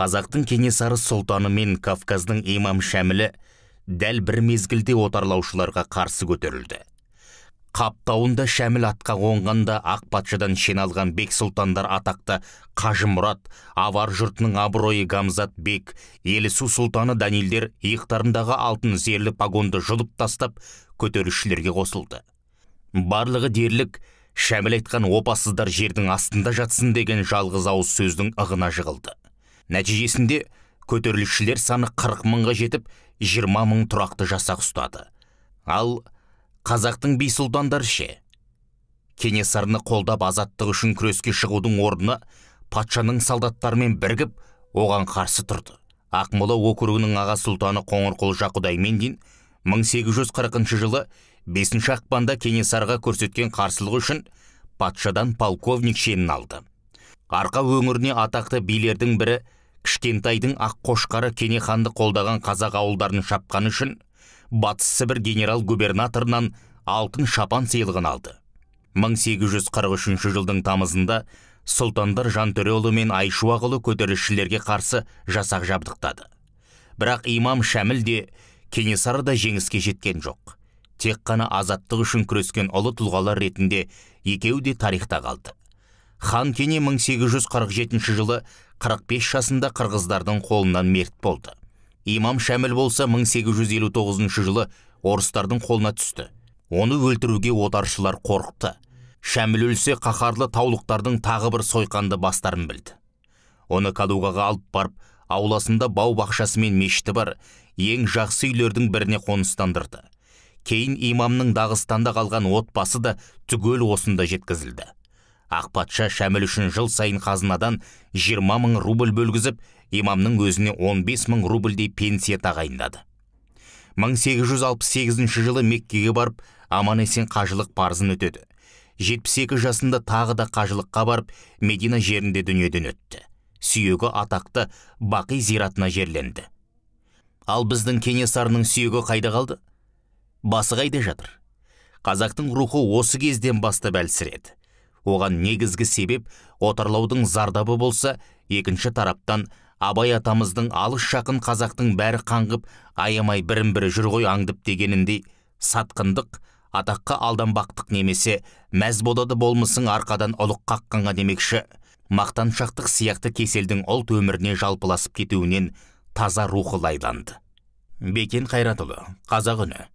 қазақтың кенесары сұлтаны мен кавказдың имам шәмілі дәл бір мезгілде отарлаушыларға қарсы көтерілді қаптауында шәміл атқа қонғанда ақ патшадан шен алған бек сұлтандар атақты қажымұрат авар жұртының абыройы гамзат бек елісу сұлтаны данилдер иықтарындағы алтын зерлі пагонды жұлып тастап көтерілісшілерге қосылды барлығы дерлік шәміл айтқан опасыздар жердің астында жатсын деген жалғыз ауыз сөздің ығына жығылды нәтижесінде көтерілісшілер саны 40 мыңға жетіп 20 мың тұрақты жасақ ұстады ал қазақтың би сұлтандары ше кенесарыны қолдап азаттық үшін күреске шығудың орнына патшаның солдаттарымен бірігіп оған қарсы тұрды ақмола округінің аға сұлтаны қоңырқұлжа құдаймендин 1840 жылы 5 ақпанда кенесарыға көрсеткен қарсылығы үшін патшадан полковник шенін алды арқа өңіріне атақты билердің бірі кішкентайдың аққошқары кене ханды қолдаған қазақ ауылдарын шапқаны үшін батыс сібір генерал губернаторынан алтын шапан сыйлығын алды 1843 жылдың тамызында сұлтандар жантөреұлы мен айшуақұлы көтерілісшілерге қарсы жасақ жабдықтады бірақ имам шәміл де кенесары да жеңіске жеткен жоқ тек қана азаттық үшін күрескен ұлы тұлғалар ретінде екеуі де тарихта қалды хан кене 1847 жылы 45 шасында қырғыздардың қолынан мерт болды имам шәміл болса 1859 жылы орыстардың қолына түсті оны өлтіруге отаршылар қорықты шәміл өлсе қаһарлы таулықтардың тағы бір сойқанды бастарын білді оны қалуғаға алып барып ауласында бау бақшасы мен мешіті бар ең жақсы үйлердің біріне қоныстандырды кейін имамның дағыстанда қалған отбасы да түгел осында жеткізілді Ақпатша шәміл үшін жыл сайын қазынадан 20 мың рубль бөлгізіп имамның өзіне 15 мың рубльдей пенсия тағайындады 1868 жылы меккеге барып аман есен қажылық парзын өтеді 72 жасында тағы да қажылыққа барып медина жерінде дүниеден өтті сүйегі атақты бақи зиратына жерленді ал біздің кенесарының сүйегі қайда қалды басы қайда жатыр қазақтың рухы осы кезден бастап әлсіреді оған негізгі себеп отарлаудың зардабы болса екінші тараптан абай атамыздың алыс жақын қазақтың бәрі қаңғып аямай бірін бірі жүр ғой аңдып дегеніндей сатқындық атаққа алданбақтық немесе мәз болады болмысың арқадан ұлық қаққанға демекші мақтаншақтық сияқты кеселдің ұлт өміріне жалпыласып кетуінен таза рухы лайланды бекен қайратұлы қазақ үні